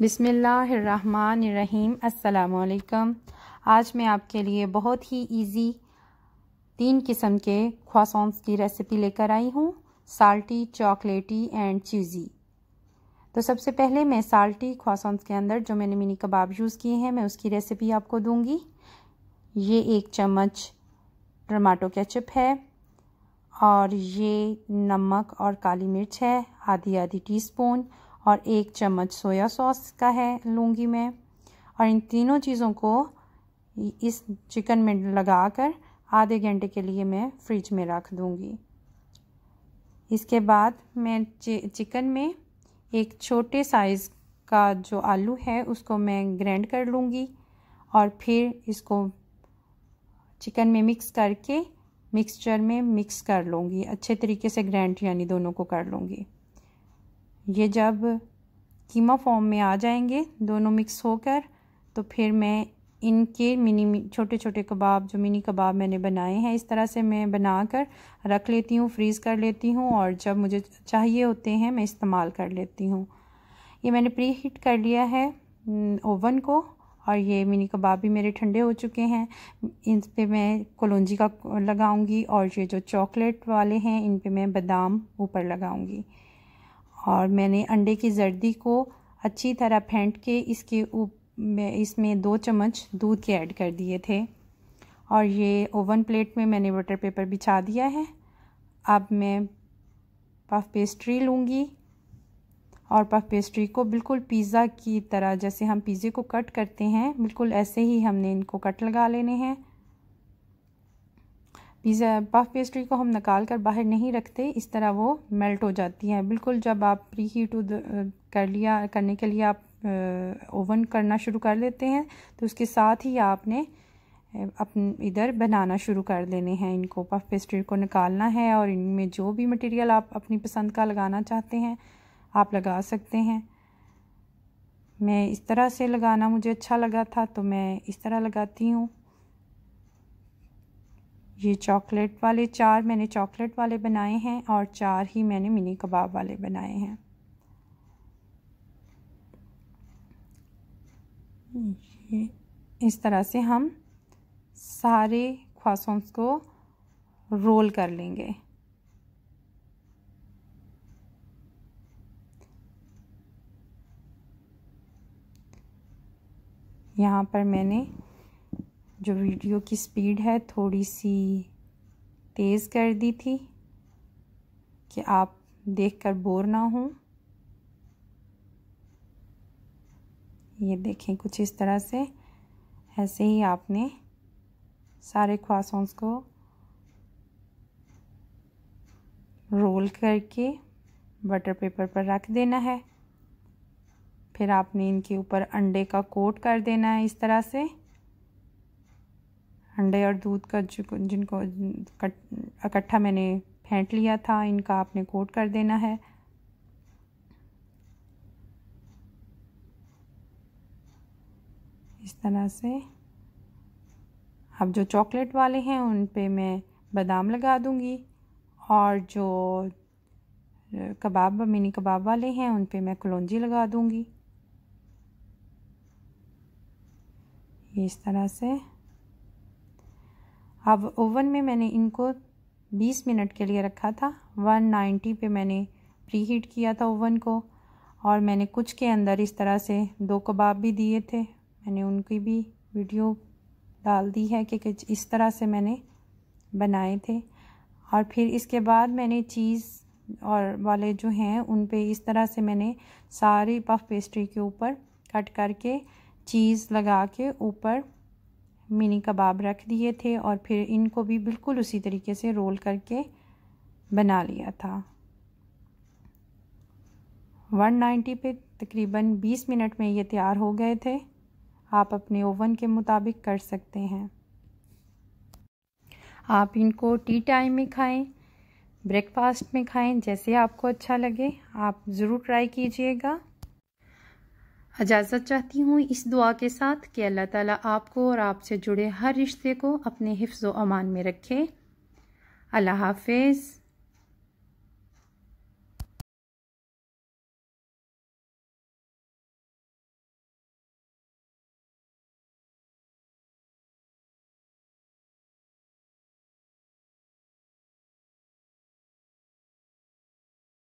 बिसमीम् अल्लाम आज मैं आपके लिए बहुत ही इजी तीन किस्म के ख्वासोंस की रेसिपी लेकर आई हूँ साल्टी चॉकलेटी एंड चीज़ी तो सबसे पहले मैं साल्टी ख्वासोंस के अंदर जो मैंने मिनी कबाब यूज़ किए हैं मैं उसकी रेसिपी आपको दूँगी ये एक चम्मच टमाटो केचप है और ये नमक और काली मिर्च है आधी आधी टीस्पून और एक चम्मच सोया सॉस का है लूँगी मैं और इन तीनों चीज़ों को इस चिकन में लगा कर आधे घंटे के लिए मैं फ्रिज में रख दूँगी इसके बाद मैं चिकन में एक छोटे साइज़ का जो आलू है उसको मैं ग्रैंड कर लूँगी और फिर इसको चिकन में मिक्स करके मिक्सचर में मिक्स कर लूँगी अच्छे तरीके से ग्रैंड यानी दोनों को कर लूँगी ये जब कीमा फॉर्म में आ जाएंगे दोनों मिक्स होकर तो फिर मैं इनके मिनी छोटे छोटे कबाब जो मिनी कबाब मैंने बनाए हैं इस तरह से मैं बना कर रख लेती हूँ फ्रीज़ कर लेती हूँ और जब मुझे चाहिए होते हैं मैं इस्तेमाल कर लेती हूँ ये मैंने प्री हीट कर लिया है ओवन को और ये मिनी कबाब भी मेरे ठंडे हो चुके हैं इन पर मैं कलौजी का लगाऊंगी और ये जो चॉकलेट वाले हैं इन पर मैं बादाम ऊपर लगाऊंगी और मैंने अंडे की जर्दी को अच्छी तरह फेंट के इसके ऊप इसमें दो चम्मच दूध के ऐड कर दिए थे और ये ओवन प्लेट में मैंने बटर पेपर बिछा दिया है अब मैं पफ पेस्ट्री लूँगी और पफ पेस्ट्री को बिल्कुल पिज़्ज़ा की तरह जैसे हम पिज़्ज़े को कट करते हैं बिल्कुल ऐसे ही हमने इनको कट लगा लेने हैं पिज़्ज़ा पफ पेस्ट्री को हम निकाल कर बाहर नहीं रखते इस तरह वो मेल्ट हो जाती है बिल्कुल जब आप प्री हीट कर लिया करने के लिए आप ओवन करना शुरू कर देते हैं तो उसके साथ ही आपने अपन इधर बनाना शुरू कर देने हैं इनको पफ पेस्ट्री को निकालना है और इनमें जो भी मटेरियल आप अपनी पसंद का लगाना चाहते हैं आप लगा सकते हैं मैं इस तरह से लगाना मुझे अच्छा लगा था तो मैं इस तरह लगाती हूँ ये चॉकलेट वाले चार मैंने चॉकलेट वाले बनाए हैं और चार ही मैंने मिनी कबाब वाले बनाए हैं ये इस तरह से हम सारे ख्वासोंस को रोल कर लेंगे यहाँ पर मैंने जो वीडियो की स्पीड है थोड़ी सी तेज़ कर दी थी कि आप देखकर बोर ना हों ये देखें कुछ इस तरह से ऐसे ही आपने सारे ख्वासों को रोल करके बटर पेपर पर रख देना है फिर आपने इनके ऊपर अंडे का कोट कर देना है इस तरह से अंडे और दूध का जो जिनको इकट्ठा मैंने फेंट लिया था इनका आपने कोट कर देना है इस तरह से अब जो चॉकलेट वाले हैं उन पे मैं बादाम लगा दूँगी और जो कबाब मिनी कबाब वाले हैं उन पे मैं कलौजी लगा दूंगी इस तरह से अब ओवन में मैंने इनको 20 मिनट के लिए रखा था 190 पे मैंने प्री हीट किया था ओवन को और मैंने कुछ के अंदर इस तरह से दो कबाब भी दिए थे मैंने उनकी भी वीडियो डाल दी है कि कुछ इस तरह से मैंने बनाए थे और फिर इसके बाद मैंने चीज़ और वाले जो हैं उन पे इस तरह से मैंने सारी पफ पेस्ट्री के ऊपर कट करके चीज़ लगा के ऊपर मिनी कबाब रख दिए थे और फिर इनको भी बिल्कुल उसी तरीके से रोल करके बना लिया था 190 पे तकरीबन 20 मिनट में ये तैयार हो गए थे आप अपने ओवन के मुताबिक कर सकते हैं आप इनको टी टाइम में खाएं ब्रेकफास्ट में खाएं जैसे आपको अच्छा लगे आप ज़रूर ट्राई कीजिएगा इजाज़त चाहती हूँ इस दुआ के साथ कि अल्लाह ताला आपको और आपसे जुड़े हर रिश्ते को अपने हिफ्ज़ अमान में रखे अल्लाह हाफिज़